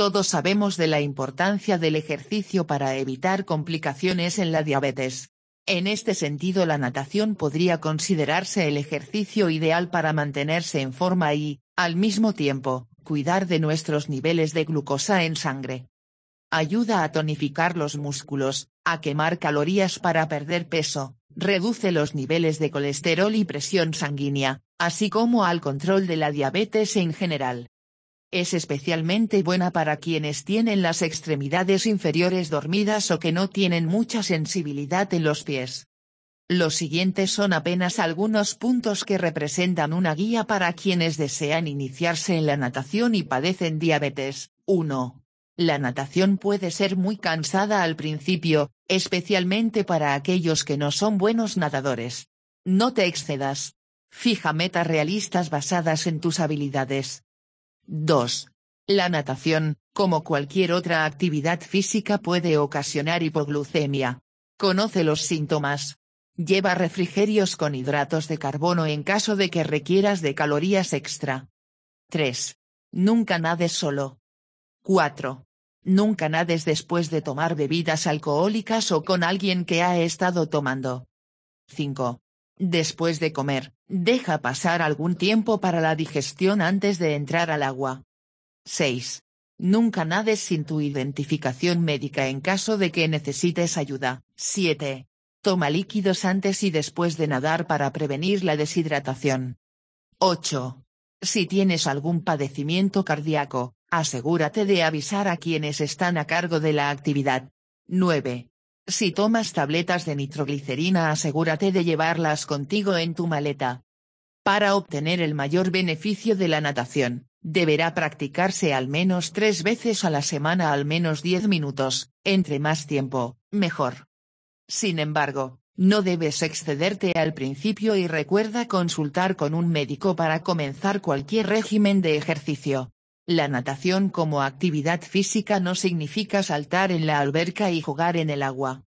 Todos sabemos de la importancia del ejercicio para evitar complicaciones en la diabetes. En este sentido la natación podría considerarse el ejercicio ideal para mantenerse en forma y, al mismo tiempo, cuidar de nuestros niveles de glucosa en sangre. Ayuda a tonificar los músculos, a quemar calorías para perder peso, reduce los niveles de colesterol y presión sanguínea, así como al control de la diabetes en general. Es especialmente buena para quienes tienen las extremidades inferiores dormidas o que no tienen mucha sensibilidad en los pies. Los siguientes son apenas algunos puntos que representan una guía para quienes desean iniciarse en la natación y padecen diabetes. 1. La natación puede ser muy cansada al principio, especialmente para aquellos que no son buenos nadadores. No te excedas. Fija metas realistas basadas en tus habilidades. 2. La natación, como cualquier otra actividad física, puede ocasionar hipoglucemia. Conoce los síntomas. Lleva refrigerios con hidratos de carbono en caso de que requieras de calorías extra. 3. Nunca nades solo. 4. Nunca nades después de tomar bebidas alcohólicas o con alguien que ha estado tomando. 5. Después de comer, Deja pasar algún tiempo para la digestión antes de entrar al agua. 6. Nunca nades sin tu identificación médica en caso de que necesites ayuda. 7. Toma líquidos antes y después de nadar para prevenir la deshidratación. 8. Si tienes algún padecimiento cardíaco, asegúrate de avisar a quienes están a cargo de la actividad. 9. Si tomas tabletas de nitroglicerina asegúrate de llevarlas contigo en tu maleta. Para obtener el mayor beneficio de la natación, deberá practicarse al menos tres veces a la semana al menos diez minutos, entre más tiempo, mejor. Sin embargo, no debes excederte al principio y recuerda consultar con un médico para comenzar cualquier régimen de ejercicio. La natación como actividad física no significa saltar en la alberca y jugar en el agua.